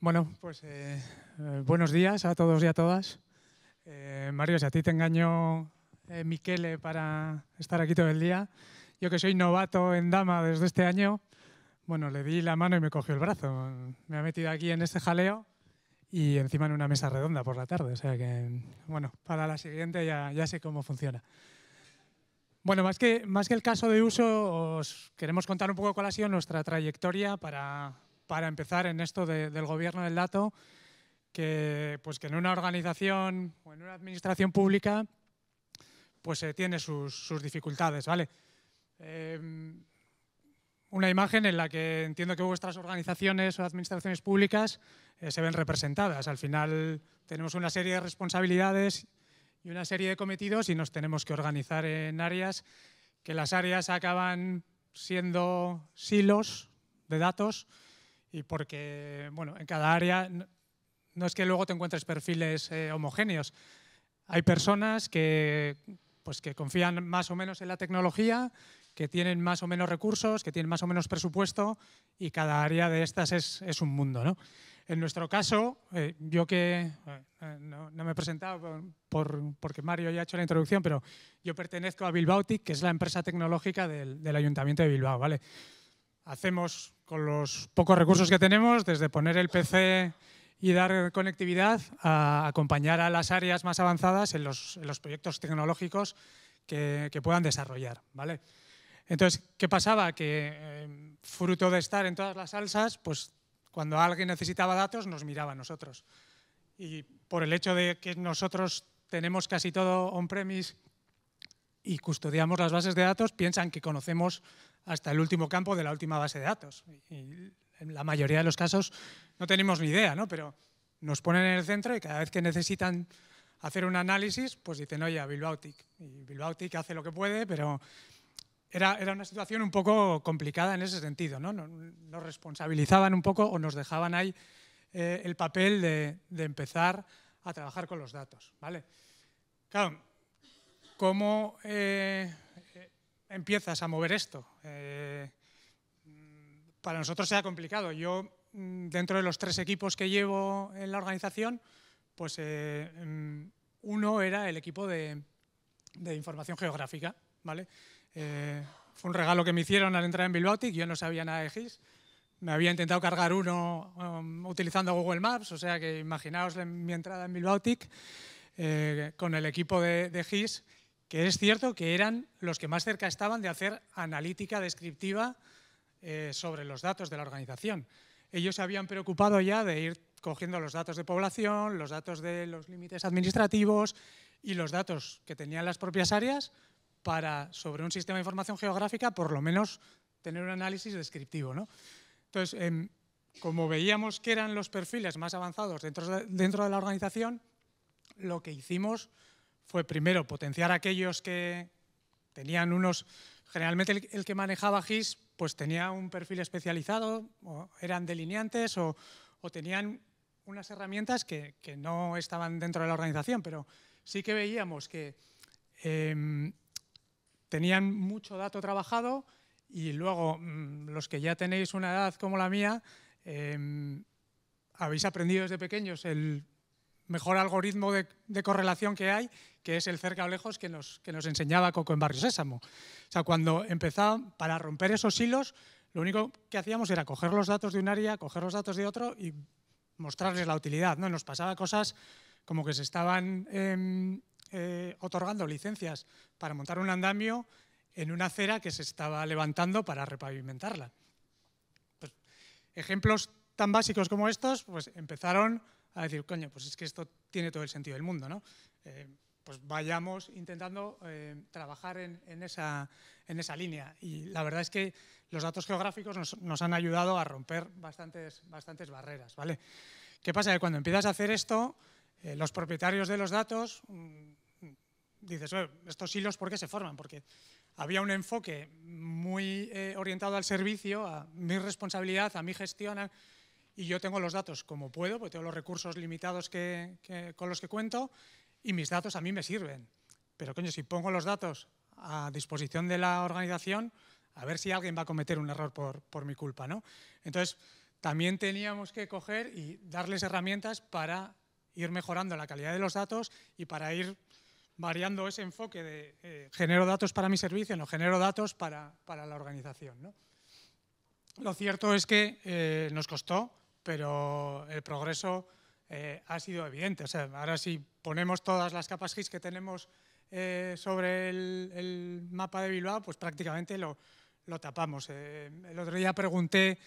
Bueno, pues eh, eh, buenos días a todos y a todas. Eh, Mario, si a ti te engaño eh, Miquele para estar aquí todo el día, yo que soy novato en Dama desde este año, bueno, le di la mano y me cogió el brazo. Me ha metido aquí en este jaleo y encima en una mesa redonda por la tarde. O sea que, bueno, para la siguiente ya, ya sé cómo funciona. Bueno, más que, más que el caso de uso, os queremos contar un poco cuál ha sido nuestra trayectoria para, para empezar en esto del gobierno del dato, que, pues, que en una organización o en una administración pública pues se eh, tiene sus, dificultades, ¿vale? Em, una imagen en la que entiendo que vuestras organizaciones o administraciones públicas eh, se ven representadas. Al final tenemos una serie de responsabilidades y una serie de cometidos y nos tenemos que organizar en áreas que las áreas acaban siendo silos de datos y porque, bueno, en cada área no es que luego te encuentres perfiles eh, homogéneos. Hay personas que, pues, que confían más o menos en la tecnología, que tienen más o menos recursos, que tienen más o menos presupuesto y cada área de estas es, es un mundo. ¿no? En nuestro caso, eh, yo que eh, no, me he presentado por, porque Mario ya ha hecho la introducción, pero yo pertenezco a Bilbao que es la empresa tecnológica del, del Ayuntamiento de Bilbao. ¿vale? hacemos con los pocos recursos que tenemos, desde poner el PC y dar conectividad a acompañar a las áreas más avanzadas en los, proyectos tecnológicos que, puedan desarrollar. ¿vale? Entonces, ¿qué pasaba? Que eh, fruto de estar en todas las salsas, pues cuando alguien necesitaba datos nos miraba a nosotros. Y por el hecho de que nosotros tenemos casi todo on-premise y custodiamos las bases de datos, piensan que conocemos hasta el último campo de la última base de datos. Y en la mayoría de los casos no tenemos ni idea, ¿no? Pero nos ponen en el centro y cada vez que necesitan hacer un análisis, pues dicen, oye, a Bilbautic. Y Bilbautic hace lo que puede, pero era, era, una situación un poco complicada en ese sentido, ¿no? Nos, responsabilizaban un poco o nos dejaban ahí eh, el papel de, empezar a trabajar con los datos, ¿vale? Claro, ¿cómo... Eh, empiezas a mover esto. Eh, para nosotros sea complicado. Yo, mm, dentro de los tres equipos que llevo en la organización, pues eh, mm, uno era el equipo de, información geográfica, ¿vale? Eh, fue un regalo que me hicieron al entrar en Bilbautic, yo no sabía nada de GIS. Me había intentado cargar uno um, utilizando Google Maps, o sea que imaginaos mi entrada en Bilbautic con el equipo de, de GIS que es cierto que eran los que más cerca estaban de hacer analítica descriptiva eh, sobre los datos de la organización. Ellos se habían preocupado ya de ir cogiendo los datos de población, los datos de los límites administrativos y los datos que tenían las propias áreas para, sobre un sistema de información geográfica, por lo menos tener un análisis descriptivo. Entonces, em, como veíamos que eran los perfiles más avanzados dentro dentro de la organización, lo que hicimos fue primero potenciar a aquellos que tenían unos, generalmente el, que manejaba GIS pues tenía un perfil especializado, o eran delineantes o, tenían unas herramientas que, no estaban dentro de la organización, pero sí que veíamos que em, tenían mucho dato trabajado y luego mm, los que ya tenéis una edad como la mía, em, habéis aprendido desde pequeños el mejor algoritmo de, correlación que hay, que es el cerca o lejos que nos, que nos enseñaba Coco en Barrio Sésamo. O sea, cuando empezaba, para romper esos hilos, lo único que hacíamos era coger los datos de un área, coger los datos de otro y mostrarles la utilidad. ¿no? Nos pasaba cosas como que se estaban em, eh, otorgando licencias para montar un andamio en una acera que se estaba levantando para repavimentarla. Pues, ejemplos tan básicos como estos pues, empezaron a decir, coño, pues es que esto tiene todo el sentido del mundo, ¿no? Eh, pues vayamos intentando eh, trabajar en, esa, en, esa, línea. Y la verdad es que los datos geográficos nos, han ayudado a romper bastantes, bastantes barreras, ¿vale? ¿Qué pasa? Que cuando empiezas a hacer esto, eh, los propietarios de los datos mm, dices, estos hilos, ¿por qué se forman? Porque había un enfoque muy orientado al servicio, a mi responsabilidad, a mi gestión, a, y yo tengo los datos como puedo, porque tengo los recursos limitados que, con los que cuento y mis datos a mí me sirven. Pero coño, si pongo los datos a disposición de la organización, a ver si alguien va a cometer un error por, mi culpa. ¿no? Entonces, también teníamos que coger y darles herramientas para ir mejorando la calidad de los datos y para ir variando ese enfoque de eh, genero datos para mi servicio, no genero datos para, la organización. Lo cierto es que eh, nos costó pero el progreso eh, ha sido evidente. O sea, ahora si ponemos todas las capas GIS que tenemos eh, sobre el, mapa de Bilbao, pues prácticamente lo, lo tapamos. Eh, el otro día pregunté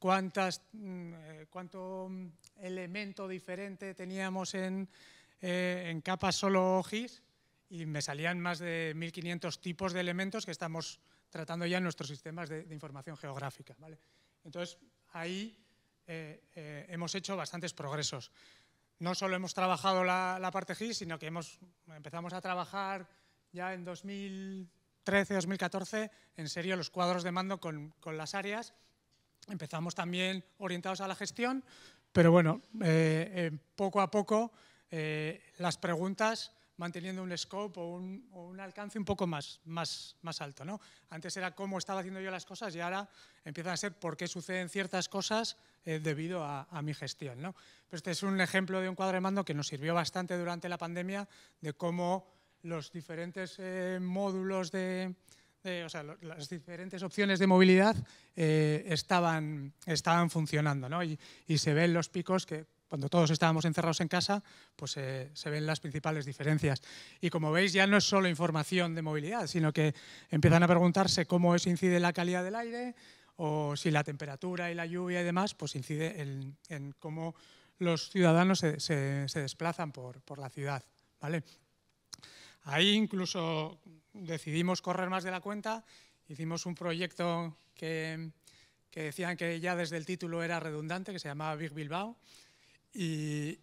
cuántas, mm, cuánto mm, elemento diferente teníamos en, en capas solo GIS y me salían más de 1.500 tipos de elementos que estamos tratando ya en nuestros sistemas de, de información geográfica. ¿vale? Entonces, ahí eh, eh, hemos hecho bastantes progresos. No solo hemos trabajado la, parte GIS, sino que hemos, empezamos a trabajar ya en 2013, 2014, en serio los cuadros de mando con, con las áreas. Empezamos también orientados a la gestión, pero bueno, eh, poco a poco las preguntas manteniendo un scope o un, alcance un poco más, más, más alto. ¿no? Antes era cómo estaba haciendo yo las cosas y ahora empiezan a ser por qué suceden ciertas cosas eh, debido a, mi gestión. ¿no? este es un ejemplo de un cuadro de mando que nos sirvió bastante durante la pandemia de cómo los diferentes eh, módulos de, o sea, las diferentes opciones de movilidad eh, estaban, estaban funcionando, y, se ven los picos que cuando todos estábamos encerrados en casa, pues eh, se ven las principales diferencias. Y como veis, ya no es solo información de movilidad, sino que empiezan a preguntarse cómo eso incide la calidad del aire o si la temperatura y la lluvia y demás, pues incide en, cómo los ciudadanos se, desplazan por, la ciudad. ¿vale? Ahí incluso decidimos correr más de la cuenta, hicimos un proyecto que, que decían que ya desde el título era redundante, que se llamaba Big Bilbao, y,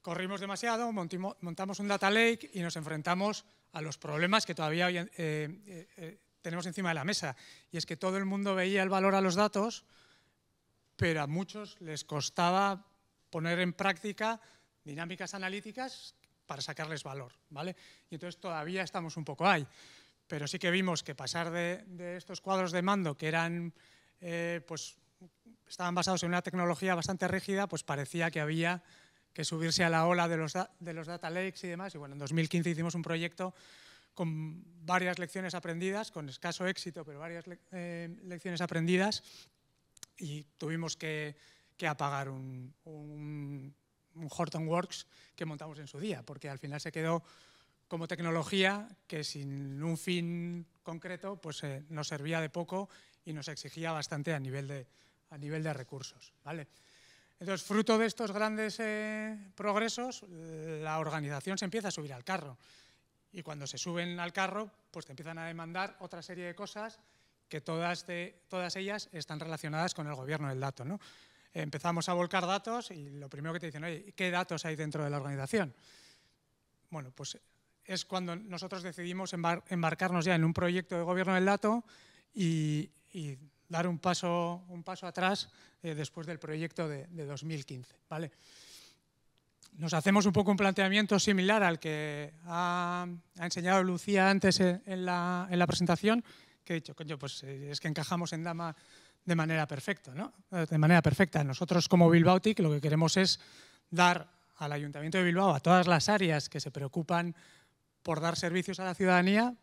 corrimos demasiado, montamos un data lake y nos enfrentamos a los problemas que todavía eh, eh, eh, tenemos encima de la mesa. Y es que todo el mundo veía el valor a los datos, pero a muchos les costaba poner en práctica dinámicas analíticas para sacarles valor. ¿vale? Y entonces todavía estamos un poco ahí. Pero sí que vimos que pasar de, estos cuadros de mando, que eran pues estaban basados en una tecnología bastante rígida, pues parecía que había que subirse a la ola de los, data lakes y demás. Y bueno, en 2015 hicimos un proyecto con varias lecciones aprendidas, con escaso éxito, pero varias eh, lecciones aprendidas, y tuvimos que, apagar un, Horton Works que montamos en su día, porque al final se quedó como tecnología que sin un fin concreto pues, eh, nos servía de poco y nos exigía bastante a nivel de, a nivel de recursos. ¿vale? Entonces, fruto de estos grandes eh, progresos, la organización se empieza a subir al carro. Y cuando se suben al carro, pues te empiezan a demandar otra serie de cosas que todas, de, todas ellas están relacionadas con el gobierno del dato. ¿no? Empezamos a volcar datos y lo primero que te dicen, oye, ¿qué datos hay dentro de la organización? Bueno, pues es cuando nosotros decidimos embarcarnos ya en un proyecto de gobierno del dato y dar un paso, un paso atrás eh, después del proyecto de, 2015. ¿vale? Nos hacemos un poco un planteamiento similar al que ha, enseñado Lucía antes en la, presentación, que he dicho, coño, pues eh, es que encajamos en Dama de manera perfecta. ¿no? De manera perfecta. Nosotros como Bilbautic lo que queremos es dar al Ayuntamiento de Bilbao, a todas las áreas que se preocupan por dar servicios a la ciudadanía,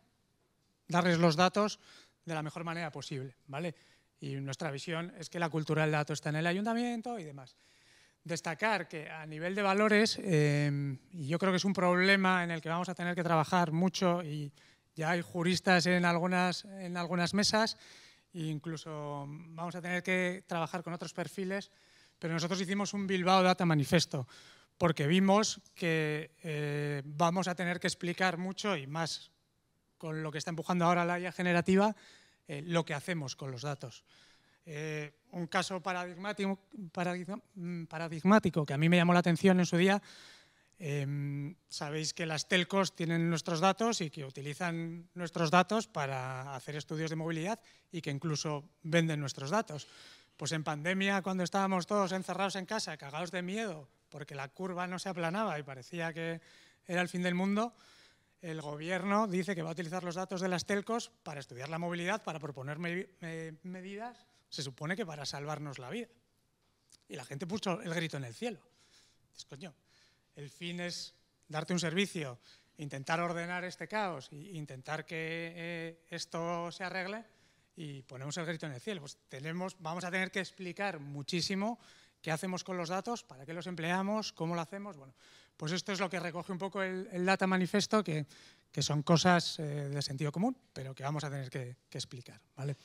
darles los datos de la mejor manera posible. ¿vale? y nuestra visión es que la cultura del dato está en el ayuntamiento y demás. Destacar que a nivel de valores, em, y yo creo que es un problema en el que vamos a tener que trabajar mucho y ya hay juristas en algunas, en algunas mesas, e incluso vamos a tener que trabajar con otros perfiles, pero nosotros hicimos un Bilbao Data Manifesto porque vimos que eh, vamos a tener que explicar mucho y más con lo que está empujando ahora la IA generativa, eh, lo que hacemos con los datos. Eh, un caso mm, paradigmático, que a mí me llamó la atención en su día, em, sabéis que las telcos tienen nuestros datos y que utilizan nuestros datos para hacer estudios de movilidad y que incluso venden nuestros datos. Pues en pandemia, cuando estábamos todos encerrados en casa, cagados de miedo, porque la curva no se aplanaba y parecía que era el fin del mundo, el gobierno dice que va a utilizar los datos de las telcos para estudiar la movilidad, para proponer medidas, se supone que para salvarnos la vida. Y la gente puso el grito en el cielo. el fin es darte un servicio, intentar ordenar este caos, intentar que eh, esto se arregle y ponemos el grito en el cielo. Pues tenemos, vamos a tener que explicar muchísimo ¿Qué hacemos con los datos? ¿Para qué los empleamos? ¿Cómo lo hacemos? Bueno, pues esto es lo que recoge un poco el, Data Manifesto, que, son cosas eh, de sentido común, pero que vamos a tener que, explicar. ¿vale?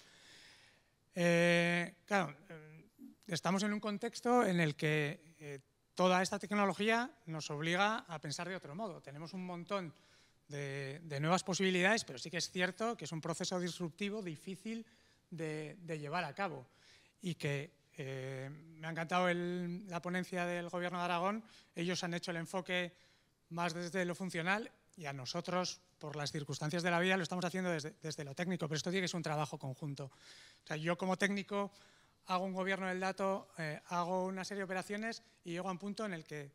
Eh, claro, eh, estamos en un contexto en el que toda esta tecnología nos obliga a pensar de otro modo. Tenemos un montón de, nuevas posibilidades, pero sí que es cierto que es un proceso disruptivo difícil de, de llevar a cabo y que eh, me ha encantado la ponencia del Gobierno de Aragón. Ellos han hecho el enfoque más desde lo funcional y a nosotros, por las circunstancias de la vida, lo estamos haciendo desde, lo técnico, pero esto tiene que ser un trabajo conjunto. sea, yo como técnico hago un gobierno del dato, eh, hago una serie de operaciones y llego a un punto en el que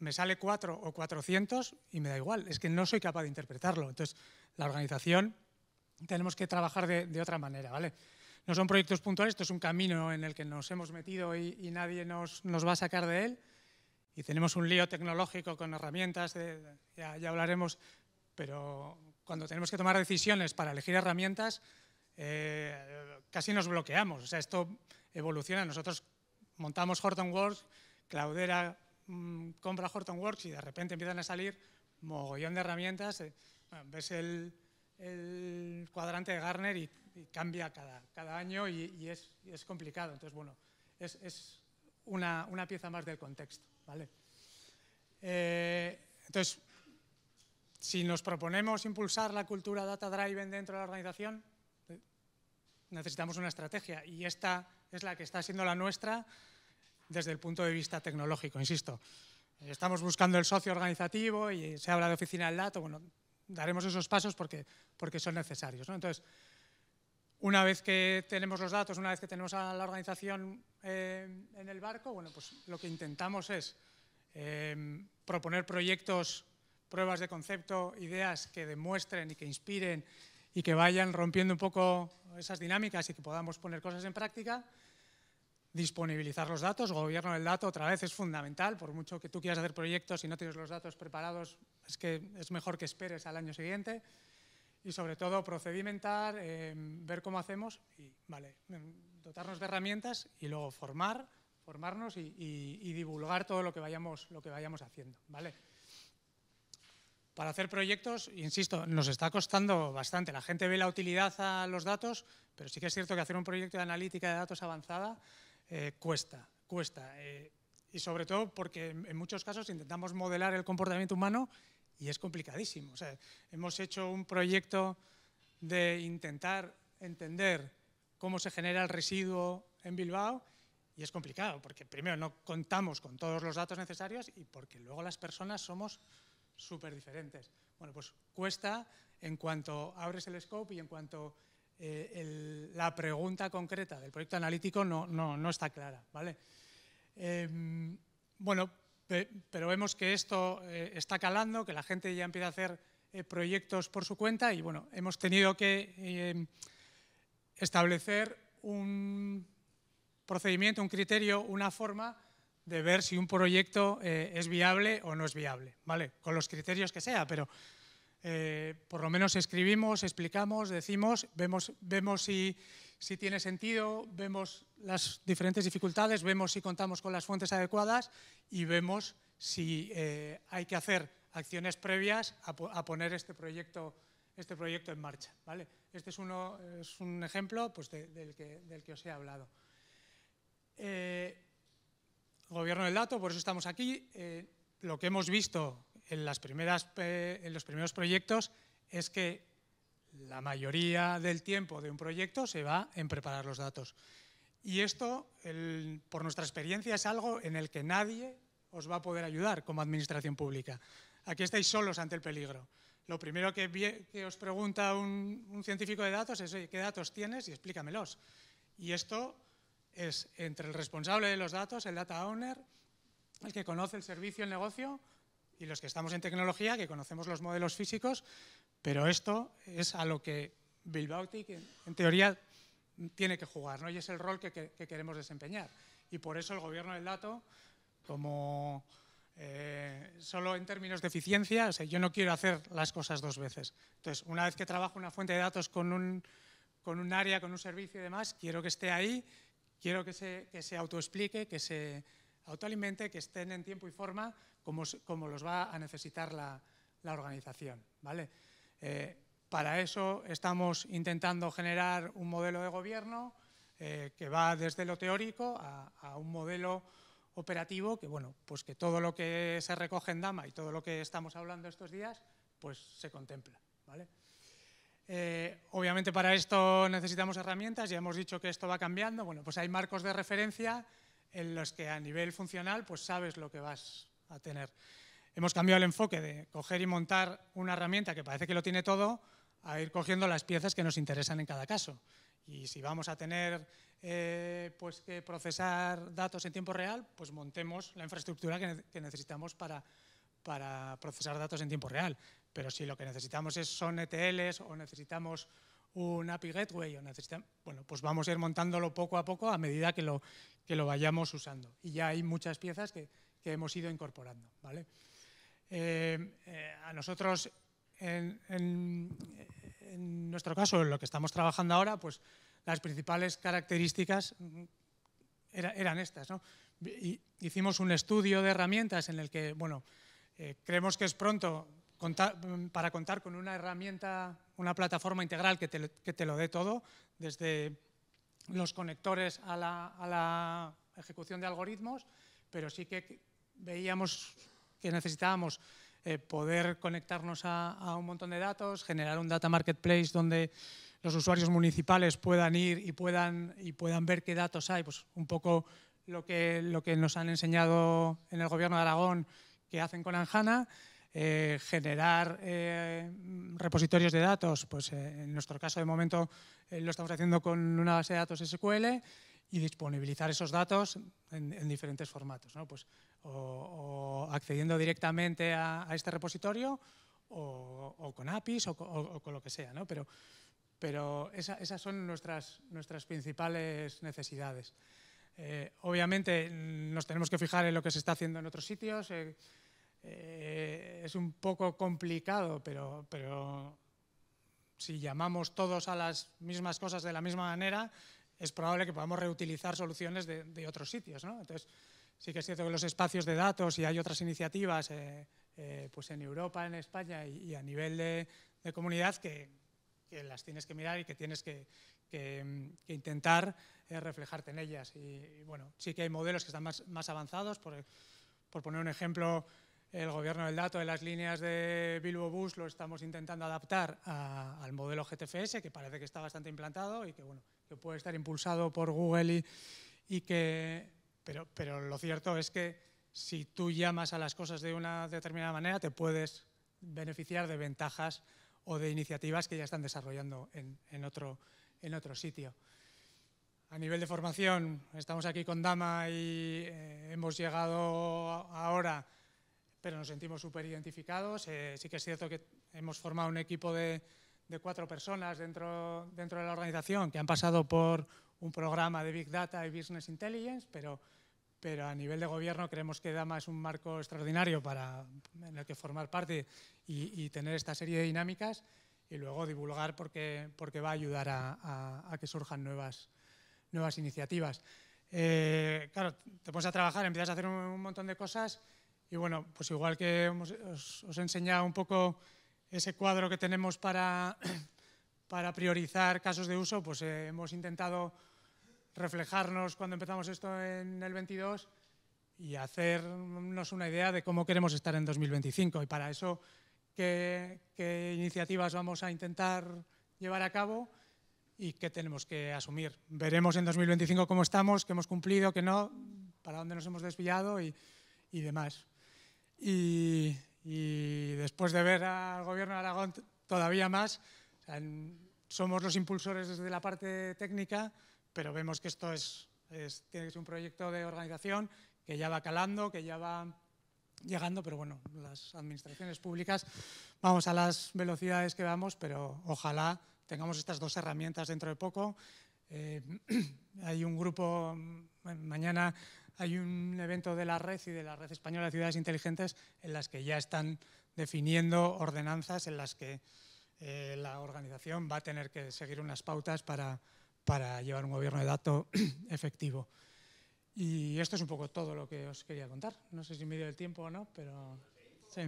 me sale 4 o 400 y me da igual, es que no soy capaz de interpretarlo. Entonces, la organización tenemos que trabajar de, de otra manera, ¿vale? No son proyectos puntuales, esto es un camino en el que nos hemos metido y, nadie nos, va a sacar de él. Y tenemos un lío tecnológico con herramientas, ya, hablaremos, pero cuando tenemos que tomar decisiones para elegir herramientas, eh, casi nos bloqueamos. sea, esto evoluciona. Nosotros montamos Hortonworks, Cloudera mm, compra Hortonworks y de repente empiezan a salir mogollón de herramientas. Eh, ves el, el cuadrante de Garner y, cambia cada, cada año y, es, es, complicado. Entonces, bueno, es, es una, una, pieza más del contexto. ¿vale? Eh, entonces, si nos proponemos impulsar la cultura data-driven dentro de la organización, necesitamos una estrategia y esta es la que está siendo la nuestra desde el punto de vista tecnológico, insisto. Estamos buscando el socio organizativo y se habla de oficina del dato. Bueno, daremos esos pasos porque, porque son necesarios. Entonces, una vez que tenemos los datos, una vez que tenemos a la organización eh, en el barco, bueno, pues lo que intentamos es eh, proponer proyectos, pruebas de concepto, ideas que demuestren y que inspiren y que vayan rompiendo un poco esas dinámicas y que podamos poner cosas en práctica. Disponibilizar los datos, gobierno del dato, otra vez es fundamental, por mucho que tú quieras hacer proyectos y no tienes los datos preparados, es que es mejor que esperes al año siguiente y sobre todo procedimentar, eh, ver cómo hacemos y vale, mm, dotarnos de herramientas y luego formar, formarnos y, divulgar todo lo que vayamos, lo que vayamos haciendo. ¿vale? Para hacer proyectos, insisto, nos está costando bastante. La gente ve la utilidad a los datos, pero sí que es cierto que hacer un proyecto de analítica de datos avanzada eh, cuesta, cuesta. Eh, y sobre todo porque en muchos casos intentamos modelar el comportamiento humano y es complicadísimo. hemos hecho un proyecto de intentar entender cómo se genera el residuo en Bilbao y es complicado porque primero no contamos con todos los datos necesarios y porque luego las personas somos súper diferentes. Bueno, pues cuesta en cuanto abres el scope y en cuanto eh, la pregunta concreta del proyecto analítico no, no, está clara. ¿vale? Em, bueno, pero vemos que esto eh, está calando, que la gente ya empieza a hacer eh, proyectos por su cuenta y bueno, hemos tenido que eh, establecer un procedimiento, un criterio, una forma de ver si un proyecto es viable o no es viable, ¿vale? Con los criterios que sea, pero eh, por lo menos escribimos, explicamos, decimos, vemos, vemos si, tiene sentido, vemos las diferentes dificultades, vemos si contamos con las fuentes adecuadas y vemos si eh, hay que hacer acciones previas a, poner este proyecto, este proyecto en marcha. ¿vale? Este es, uno, es un ejemplo pues, del, que, os he hablado. Eh, gobierno del dato, por eso estamos aquí. lo que hemos visto en, los primeros proyectos es que la mayoría del tiempo de un proyecto se va en preparar los datos. Y esto, por nuestra experiencia, es algo en el que nadie os va a poder ayudar como administración pública. Aquí estáis solos ante el peligro. Lo primero que, os pregunta un, científico de datos es, oye, ¿qué datos tienes? Y explícamelos. Y esto es entre el responsable de los datos, el data owner, el que conoce el servicio, el negocio, y los que estamos en tecnología, que conocemos los modelos físicos, pero esto es a lo que Bilbao Bautic en, teoría, tiene que jugar, ¿no? Y es el rol que, queremos desempeñar. Y por eso el gobierno del dato, como eh, solo en términos de eficiencia, yo no quiero hacer las cosas dos veces. Entonces, una vez que trabajo una fuente de datos con un, con un área, con un servicio y demás, quiero que esté ahí, quiero que se, que se autoexplique, que se autoalimente, que estén en tiempo y forma, como, los va a necesitar la, organización. ¿vale? Eh, para eso estamos intentando generar un modelo de gobierno eh, que va desde lo teórico a, un modelo operativo que, bueno, pues que todo lo que se recoge en DAMA y todo lo que estamos hablando estos días, pues se contempla. ¿vale? Eh, obviamente para esto necesitamos herramientas, ya hemos dicho que esto va cambiando, bueno, pues hay marcos de referencia en los que a nivel funcional pues sabes lo que vas a tener. Hemos cambiado el enfoque de coger y montar una herramienta que parece que lo tiene todo a ir cogiendo las piezas que nos interesan en cada caso. Y si vamos a tener eh, pues que procesar datos en tiempo real, pues montemos la infraestructura que, que necesitamos para, para procesar datos en tiempo real. Pero si lo que necesitamos es, son ETLs o necesitamos un API Gateway, o bueno, pues vamos a ir montándolo poco a poco a medida que lo, que lo vayamos usando. Y ya hay muchas piezas que, que hemos ido incorporando. ¿vale? Eh, eh, a nosotros, en, nuestro caso, en lo que estamos trabajando ahora, pues las principales características mm, eran estas. ¿no? Hicimos un estudio de herramientas en el que, bueno, eh, creemos que es pronto mm, para contar con una herramienta, una plataforma integral que te, lo dé todo, desde los conectores a la, a la ejecución de algoritmos, pero sí que veíamos que necesitábamos eh, poder conectarnos a, un montón de datos, generar un data marketplace donde los usuarios municipales puedan ir y puedan, y puedan ver qué datos hay, pues un poco lo que, lo que nos han enseñado en el gobierno de Aragón que hacen con Anjana, eh, generar eh, repositorios de datos, pues en nuestro caso de momento lo estamos haciendo con una base de datos SQL, y disponibilizar esos datos en, diferentes formatos, ¿no? pues, o, accediendo directamente a, este repositorio o, con APIs o, con lo que sea, ¿no? pero, pero esas son nuestras, nuestras principales necesidades. Eh, obviamente nos tenemos que fijar en lo que se está haciendo en otros sitios, eh, eh, es un poco complicado, pero, pero si llamamos todos a las mismas cosas de la misma manera, es probable que podamos reutilizar soluciones de, otros sitios. ¿no? Entonces, sí que es cierto que los espacios de datos y hay otras iniciativas eh, eh, pues en Europa, en España y, a nivel de, comunidad que, las tienes que mirar y que tienes que, mm, intentar eh, reflejarte en ellas. Y, bueno, sí que hay modelos que están más, más avanzados, por, poner un ejemplo, el gobierno del dato de las líneas de Bilbo Bus lo estamos intentando adaptar al modelo GTFS, que parece que está bastante implantado y que, bueno, que puede estar impulsado por Google y, que... Pero, pero lo cierto es que si tú llamas a las cosas de una determinada manera, te puedes beneficiar de ventajas o de iniciativas que ya están desarrollando en, otro, en otro sitio. A nivel de formación, estamos aquí con Dama y eh, hemos llegado ahora, pero nos sentimos súper identificados. Eh, sí que es cierto que hemos formado un equipo de, de cuatro personas dentro, dentro de la organización que han pasado por un programa de Big Data y Business Intelligence, pero, pero a nivel de gobierno creemos que DAMA es un marco extraordinario para, en el que formar parte y, tener esta serie de dinámicas y luego divulgar porque, porque va a ayudar a, a, que surjan nuevas, nuevas iniciativas. Eh, claro, te pones a trabajar, empiezas a hacer un, montón de cosas y bueno, pues igual que os, os he enseñado un poco ese cuadro que tenemos para, para priorizar casos de uso, pues eh, hemos intentado reflejarnos cuando empezamos esto en el 22 y hacernos una idea de cómo queremos estar en 2025. Y para eso, ¿qué, iniciativas vamos a intentar llevar a cabo y qué tenemos que asumir? Veremos en 2025 cómo estamos, qué hemos cumplido, qué no, para dónde nos hemos desviado y, y demás. Y y después de ver al Gobierno de Aragón todavía más, somos los impulsores desde la parte técnica, pero vemos que esto es, tiene que ser un proyecto de organización que ya va calando, que ya va llegando, pero bueno, las administraciones públicas vamos a las velocidades que vamos, pero ojalá tengamos estas dos herramientas dentro de poco. Eh, hay un grupo, mm, mañana hay un evento de la red y de la red española de ciudades inteligentes en las que ya están definiendo ordenanzas en las que eh, la organización va a tener que seguir unas pautas para, llevar un gobierno de datos efectivo. Y esto es un poco todo lo que os quería contar. No sé si me dio el tiempo o no, pero sí,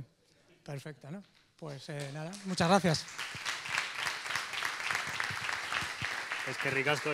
perfecto, ¿no? Pues eh, nada, muchas gracias. Es que ricasco,